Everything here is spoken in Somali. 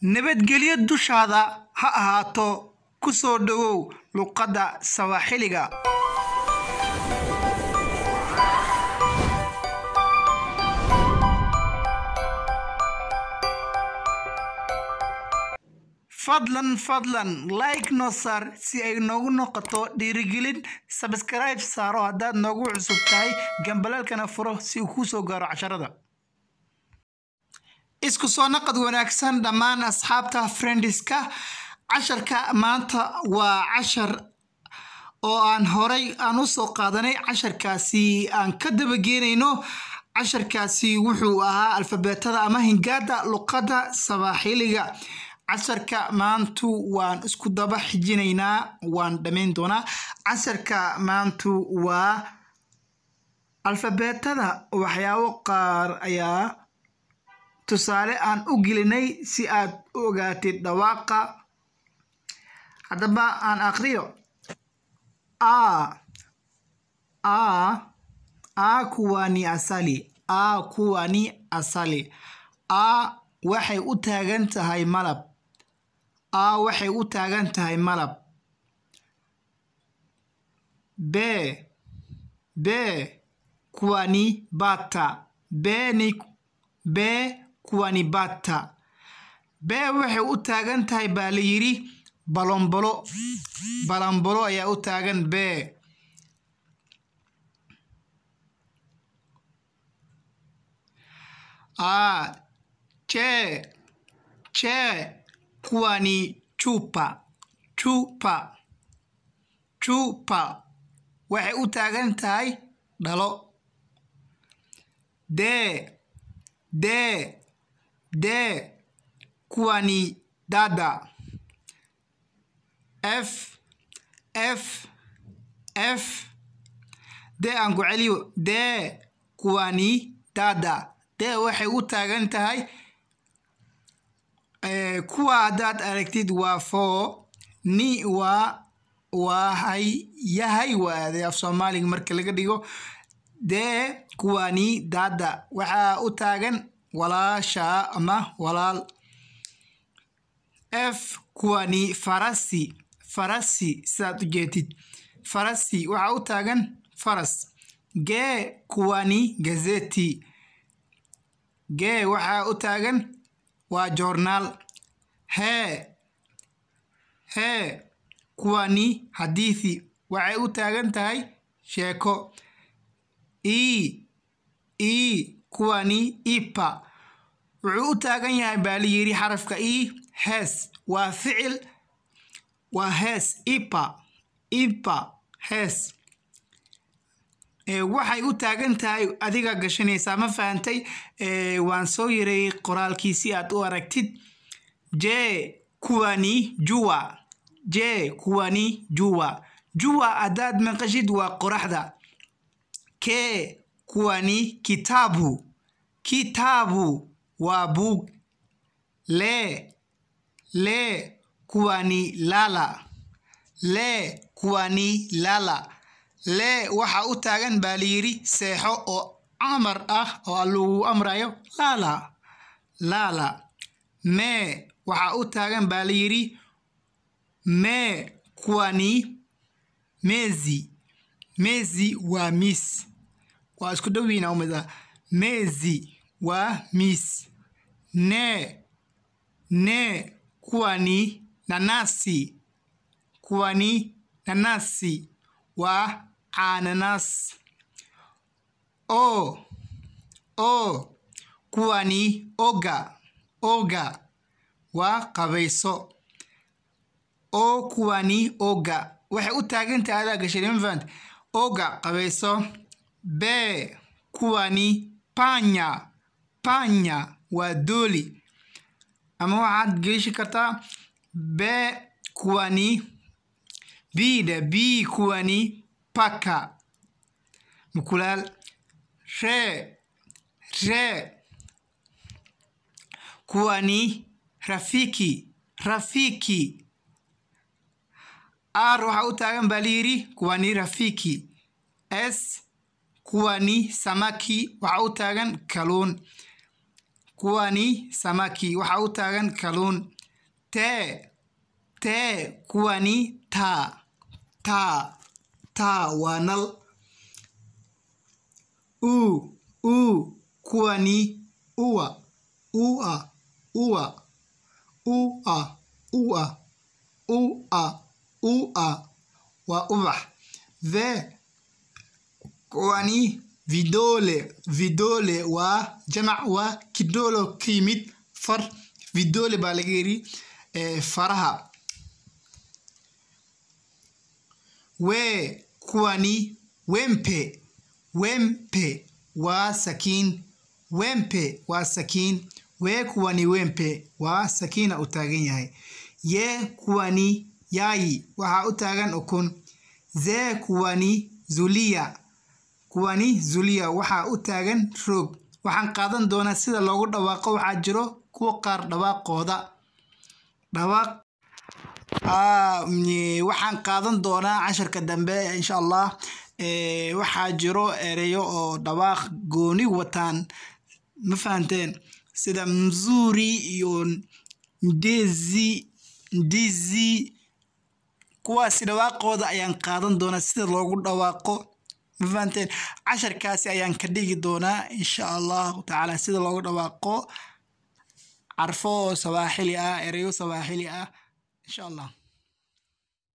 nabadgelyo dushaada ha ahaato ku soo dhowow luqadda sawaaxiliga fadlan fadlan like noo saar si ay noogu noqoto dhiirigelin sabskribe saaro haddaad noogu cusub tahay gambalalkana furo si uu kuu soo gaaro casharada isku soo naqad wanaagsan dhammaan asxaabta friendiska casharka maanta waa cashar oo aan horay aan u soo qaadanay casharkaasi aan ka dabageenayno casharkaasi wuxuu ahaa alfabeetada ama hingaada luqadda sabaaxiliga casharka maantu waan isku daba xijinaynaa waan dhammayn doonaa casharka maantu waa alfabeetada waxyaabo qaar ayaa tusaale aan u gelinay si aad u ogaatid dhawaaqa haddaba aan aqriyo a a a kuwani asali a kuwani asali a waxay u taagan tahay malab a waxay u taagan tahay malab b b kuwani bata beni b kuwani bata be waxay u taagan tahay baa la yidhi balonbolo balonbolo ayaa u taagan be a ah, jee jee kuwani jupa jupa jupa waxay u taagan tahay dhalo dee dee dee kuwani dada f f f dee aan ku celiyo dee kuwani dada dee waxay u taagan tahay eh, kuwa haddaad aragtid waa foo ni waa waahay yahay waade af soomaaliga marka laga dhigo dee kuwani dada waxaa u taagan walaashaa ama walaal f kuwani farasi farasi sidaad u jeetid farasi waxaa u taagan faras gee kuwani gazeti gee waxaa u taagan waa joornaal hee hee kuwani hadiithi waxay u taagan tahay sheeko e e kuwani ipa wuxuu u taagan yahay baa layidhi xarafka i hees waa ficil waa hees ipa ipa hees waxay u taagan tahay adiga gashanaysaa ma fahantay waan soo yiray qoraalkii si aad u aragtid je kuwani juwa je kuwani juwa juwa haddaad maqashid waa qoraxda kee kuwa ni kitabu. Kitabu waa buug. Lee le kuwa ni lala. Lee kuwa ni lala. Lee waxaa u taagan baa la yidhi seexo oo amar ah oo lagu amrayo lala lala. Mee waxaa u taagan baa la yidhi mee kuwa ni mezi. Mezi waa miis waa isku dhawiina umida ah, mezi waa miis nee nee kuwani nanasi kuwani nanasi waa cananas o o kuwani oga oga waa qabayso oo kuwani oga waxay u taagantahay adaa gasharimfant oga qabayso be kuwa ni panya panya waa ama waxaad geeshi kartaa be kuwani bida b kuwani paka mukulaal re ree kuwani rafiki rafiki r waxaa u taagan baa kuwani rafiki s kuwani samaki waxa u taagan kaluun kuwani samaki waxa u taagan kaluun tee tee kuwani taa taa taa waa nal u u kuwani uwa ua uwa ua ua ua ua waa ubax the kuwani vidole vidole waa jamac waa kidolo ka yimid far vidole baa laga yiri eh, faraha wee kuwani wempe wempe waa sakiin wempe waa sakiin wee kuwani wempe waa sakiina u taagan yahay yee kuwani yaayi waxaa u taagan ukun zee kuwani zuliya kuwani zuliya waxaa u taagan roog waxaan qaadan doonaa sida loogu dhawaaqo waxaa jiro kuwa qaar dhawaaqooda dhawaaq ah, mm, waxaan qaadan doonaa casharka dambe insha allah eh, waxaa jiro ereyo oo dhawaaq gooni wataan ma fahanteen sida mzuri iyo ndezi ndizi kuwaasi dhawaaqooda ayaan qaadan doonaa sida loogu dhawaaqo mafahanteen casharkaasi ayaan ka dhigi doonaa insha allahu tacaala sida loogu dhawaaqo carfo sabaaxili ah ereyo sabaaxili ah insha allah